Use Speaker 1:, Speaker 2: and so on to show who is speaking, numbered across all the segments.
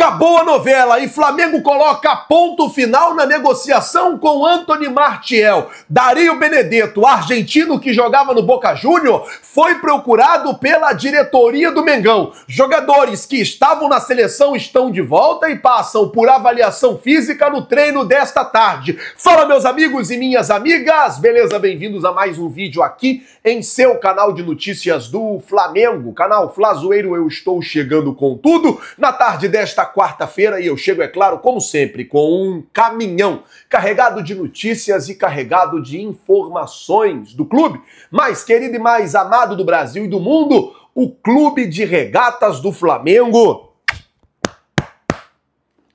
Speaker 1: Acabou a novela e Flamengo coloca ponto final na negociação com Anthony Martiel. Dario Benedetto, argentino que jogava no Boca Júnior, foi procurado pela diretoria do Mengão. Jogadores que estavam na seleção estão de volta e passam por avaliação física no treino desta tarde. Fala meus amigos e minhas amigas, beleza? Bem-vindos a mais um vídeo aqui em seu canal de notícias do Flamengo, canal Flazoeiro. Eu estou chegando com tudo na tarde desta quarta-feira e eu chego, é claro, como sempre, com um caminhão carregado de notícias e carregado de informações do clube mais querido e mais amado do Brasil e do mundo, o Clube de Regatas do Flamengo.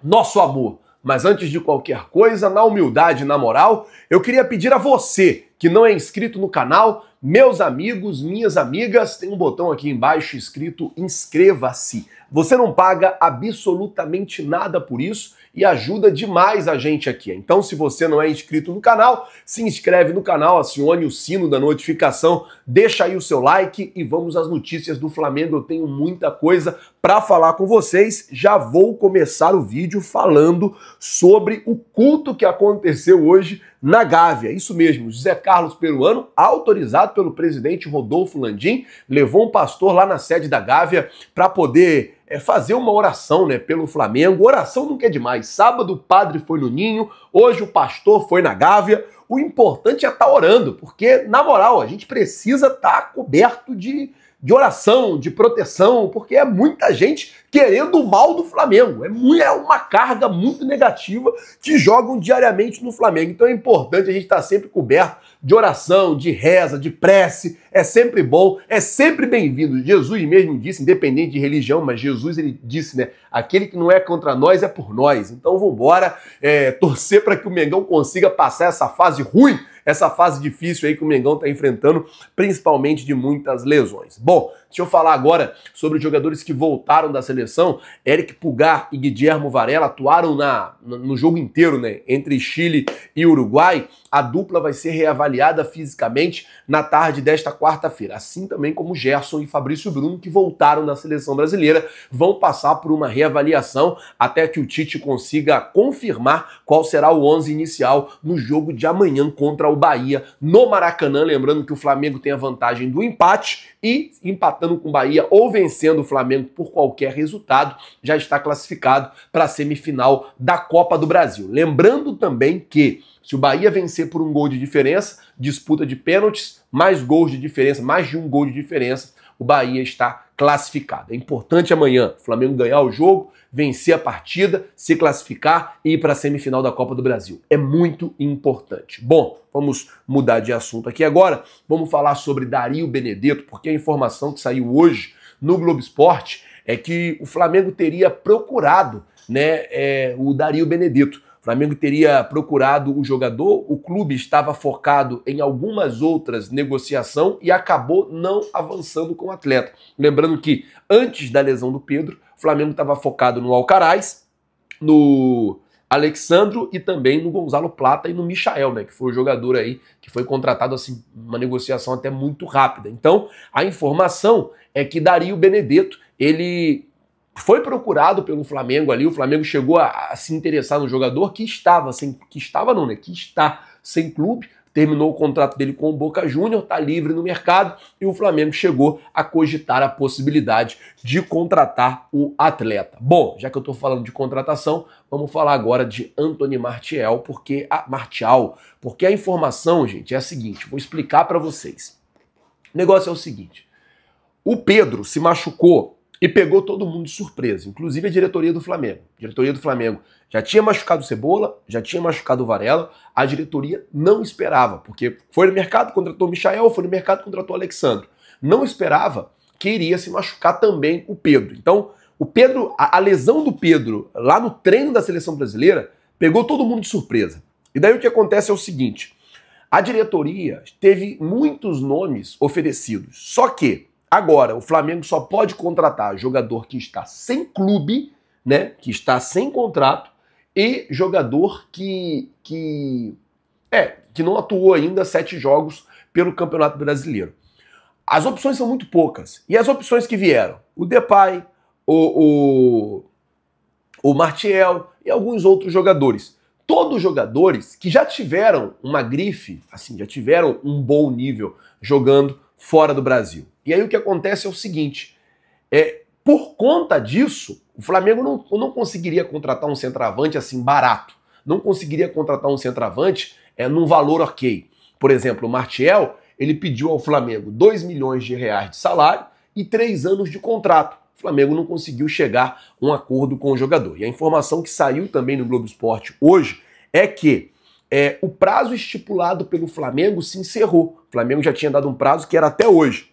Speaker 1: Nosso amor. Mas antes de qualquer coisa, na humildade e na moral, eu queria pedir a você que não é inscrito no canal, meus amigos, minhas amigas, tem um botão aqui embaixo escrito inscreva-se. Você não paga absolutamente nada por isso e ajuda demais a gente aqui. Então, se você não é inscrito no canal, se inscreve no canal, acione o sino da notificação, deixa aí o seu like e vamos às notícias do Flamengo. Eu tenho muita coisa para falar com vocês. Já vou começar o vídeo falando sobre o culto que aconteceu hoje na Gávea. Isso mesmo, José Carlos Peruano, autorizado pelo presidente Rodolfo Landim, levou um pastor lá na sede da Gávea para poder é fazer uma oração né, pelo Flamengo. Oração nunca é demais. Sábado o padre foi no Ninho, hoje o pastor foi na Gávea. O importante é estar tá orando, porque, na moral, a gente precisa estar tá coberto de, de oração, de proteção, porque é muita gente querendo o mal do Flamengo. É, é uma carga muito negativa que jogam diariamente no Flamengo. Então é importante a gente estar sempre coberto de oração, de reza, de prece. É sempre bom, é sempre bem-vindo. Jesus mesmo disse, independente de religião, mas Jesus ele disse, né? Aquele que não é contra nós é por nós. Então vamos embora é, torcer para que o Mengão consiga passar essa fase ruim essa fase difícil aí que o Mengão está enfrentando, principalmente de muitas lesões. Bom, Deixa eu falar agora sobre os jogadores que voltaram da seleção. Eric Pugar e Guilhermo Varela atuaram na, no jogo inteiro, né? Entre Chile e Uruguai. A dupla vai ser reavaliada fisicamente na tarde desta quarta-feira. Assim também como Gerson e Fabrício Bruno, que voltaram da seleção brasileira, vão passar por uma reavaliação até que o Tite consiga confirmar qual será o 11 inicial no jogo de amanhã contra o Bahia no Maracanã. Lembrando que o Flamengo tem a vantagem do empate e empatando empatando com o Bahia ou vencendo o Flamengo por qualquer resultado, já está classificado para a semifinal da Copa do Brasil. Lembrando também que se o Bahia vencer por um gol de diferença, disputa de pênaltis, mais gols de diferença, mais de um gol de diferença, o Bahia está classificado. É importante amanhã o Flamengo ganhar o jogo, vencer a partida, se classificar e ir para a semifinal da Copa do Brasil. É muito importante. Bom, vamos mudar de assunto aqui agora. Vamos falar sobre Dario Benedetto, porque a informação que saiu hoje no Globo Esporte é que o Flamengo teria procurado né, é, o Dario Benedetto Flamengo teria procurado o jogador, o clube estava focado em algumas outras negociações e acabou não avançando com o atleta. Lembrando que antes da lesão do Pedro, o Flamengo estava focado no Alcaraz, no Alexandro e também no Gonzalo Plata e no Michael, né, que foi o jogador aí que foi contratado assim, uma negociação até muito rápida. Então, a informação é que Dario Benedetto, ele foi procurado pelo Flamengo ali, o Flamengo chegou a, a se interessar no jogador que estava sem que estava não, né? Que está sem clube, terminou o contrato dele com o Boca Júnior, está livre no mercado e o Flamengo chegou a cogitar a possibilidade de contratar o atleta. Bom, já que eu estou falando de contratação, vamos falar agora de Anthony Martial, porque a Martial, porque a informação, gente, é a seguinte, vou explicar para vocês. O negócio é o seguinte: o Pedro se machucou e pegou todo mundo de surpresa, inclusive a diretoria do Flamengo. A diretoria do Flamengo já tinha machucado o Cebola, já tinha machucado o Varela, a diretoria não esperava, porque foi no mercado, contratou o Michael, foi no mercado, contratou o Alexandre. Não esperava que iria se machucar também o Pedro. Então, o Pedro, a, a lesão do Pedro lá no treino da seleção brasileira pegou todo mundo de surpresa. E daí o que acontece é o seguinte: a diretoria teve muitos nomes oferecidos, só que Agora, o Flamengo só pode contratar jogador que está sem clube, né? Que está sem contrato e jogador que que é que não atuou ainda sete jogos pelo Campeonato Brasileiro. As opções são muito poucas e as opções que vieram, o Depay, o, o, o Martiel e alguns outros jogadores. Todos jogadores que já tiveram uma grife, assim, já tiveram um bom nível jogando fora do Brasil. E aí o que acontece é o seguinte: é, por conta disso, o Flamengo não, não conseguiria contratar um centroavante assim barato. Não conseguiria contratar um centroavante é, num valor ok. Por exemplo, o Martiel, ele pediu ao Flamengo 2 milhões de reais de salário e 3 anos de contrato. O Flamengo não conseguiu chegar a um acordo com o jogador. E a informação que saiu também no Globo Esporte hoje é que é, o prazo estipulado pelo Flamengo se encerrou. O Flamengo já tinha dado um prazo que era até hoje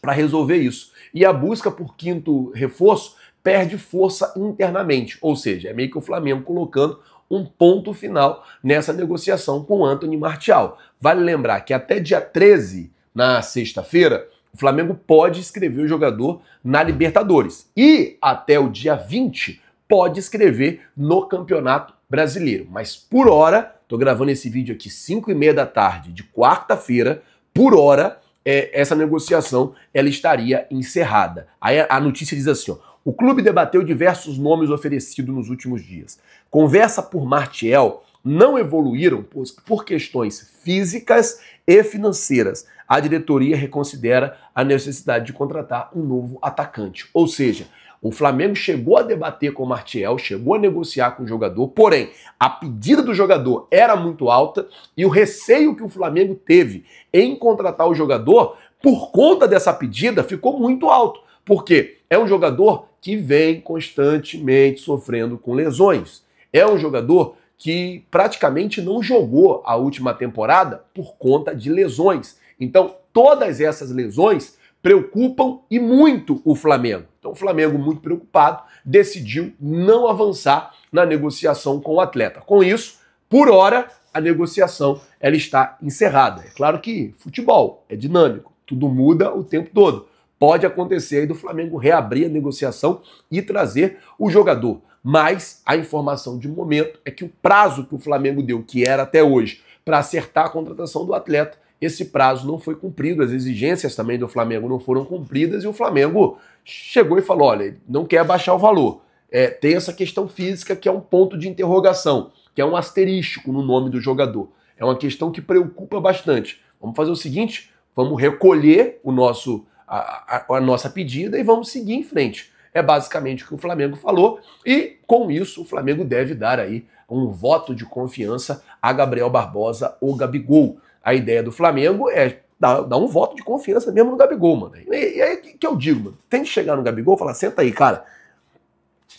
Speaker 1: para resolver isso. E a busca por quinto reforço perde força internamente, ou seja, é meio que o Flamengo colocando um ponto final nessa negociação com Anthony Martial. Vale lembrar que até dia 13, na sexta-feira, o Flamengo pode escrever o jogador na Libertadores e até o dia 20 pode escrever no Campeonato Brasileiro. Mas por hora, Tô gravando esse vídeo aqui 5 e meia da tarde de quarta-feira, por hora, é, essa negociação ela estaria encerrada. Aí a, notícia diz assim, ó, o clube debateu diversos nomes oferecidos nos últimos dias. Conversa por Martiel não evoluíram por questões físicas e financeiras. A diretoria reconsidera a necessidade de contratar um novo atacante. Ou seja, o Flamengo chegou a debater com o Martiel, chegou a negociar com o jogador, porém, a pedida do jogador era muito alta e o receio que o Flamengo teve em contratar o jogador por conta dessa pedida ficou muito alto, porque é um jogador que vem constantemente sofrendo com lesões. É um jogador que praticamente não jogou a última temporada por conta de lesões. Então, todas essas lesões preocupam e muito o Flamengo. Então o Flamengo, muito preocupado, decidiu não avançar na negociação com o atleta. Com isso, por hora, a negociação ela está encerrada. É claro que futebol é dinâmico, tudo muda o tempo todo. Pode acontecer aí do Flamengo reabrir a negociação e trazer o jogador. Mas a informação de momento é que o prazo que o Flamengo deu, que era até hoje, para acertar a contratação do atleta, esse prazo não foi cumprido, as exigências também do Flamengo não foram cumpridas e o Flamengo chegou e falou: olha, não quer baixar o valor. É, tem essa questão física que é um ponto de interrogação, que é um asterístico no nome do jogador. É uma questão que preocupa bastante. Vamos fazer o seguinte: vamos recolher o nosso, a, a, a nossa pedida e vamos seguir em frente. É basicamente o que o Flamengo falou, e com isso o Flamengo deve dar aí um voto de confiança a Gabriel Barbosa ou Gabigol a ideia do Flamengo é dar, dar um voto de confiança mesmo no Gabigol, mano. E, e aí que, que eu digo, mano? Tem que chegar no Gabigol e falar: senta aí, cara.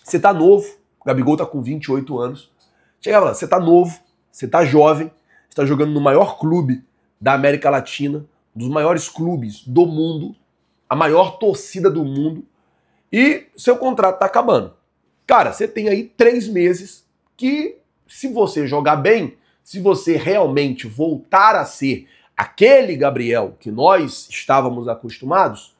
Speaker 1: Você tá novo, o Gabigol tá com 28 anos. Chega, lá, você tá novo, você tá jovem, você tá jogando no maior clube da América Latina, dos maiores clubes do mundo, a maior torcida do mundo, e seu contrato tá acabando. Cara, você tem aí três meses que, se você jogar bem, se você realmente voltar a ser aquele Gabriel que nós estávamos acostumados,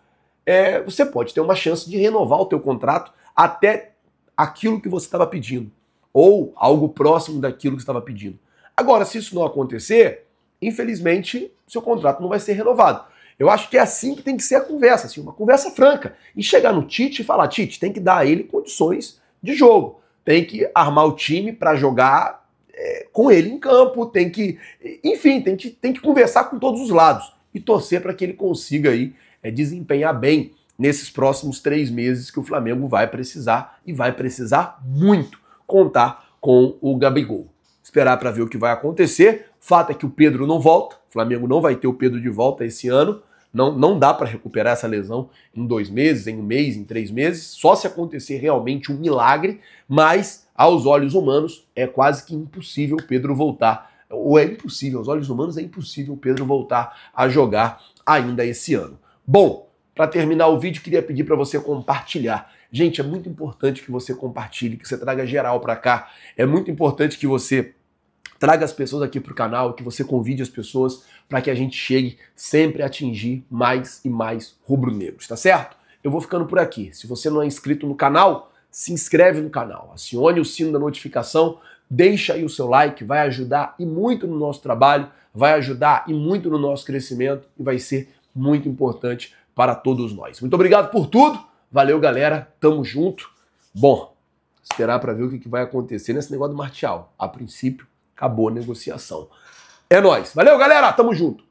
Speaker 1: é, você pode ter uma chance de renovar o teu contrato até aquilo que você estava pedindo ou algo próximo daquilo que estava pedindo. Agora, se isso não acontecer, infelizmente, seu contrato não vai ser renovado. Eu acho que é assim que tem que ser a conversa, assim, uma conversa franca. E chegar no Tite e falar, Tite, tem que dar a ele condições de jogo. Tem que armar o time para jogar é, com ele em campo, tem que, enfim, tem que, tem que conversar com todos os lados e torcer para que ele consiga aí é, desempenhar bem nesses próximos três meses que o Flamengo vai precisar e vai precisar muito contar com o Gabigol. Esperar para ver o que vai acontecer. Fato é que o Pedro não volta, o Flamengo não vai ter o Pedro de volta esse ano. Não, não dá para recuperar essa lesão em dois meses, em um mês, em três meses, só se acontecer realmente um milagre, mas aos olhos humanos é quase que impossível Pedro voltar. Ou é impossível, aos olhos humanos é impossível Pedro voltar a jogar ainda esse ano. Bom, para terminar o vídeo, queria pedir para você compartilhar. Gente, é muito importante que você compartilhe, que você traga geral para cá. É muito importante que você traga as pessoas aqui para o canal, que você convide as pessoas para que a gente chegue sempre a atingir mais e mais rubro-negros, tá certo? Eu vou ficando por aqui. Se você não é inscrito no canal, se inscreve no canal, acione o sino da notificação, deixa aí o seu like, vai ajudar e muito no nosso trabalho, vai ajudar e muito no nosso crescimento e vai ser muito importante para todos nós. Muito obrigado por tudo. Valeu, galera. Tamo junto. Bom, esperar para ver o que vai acontecer nesse negócio do Martial. A princípio, acabou a negociação. É nós. Valeu, galera. Tamo junto.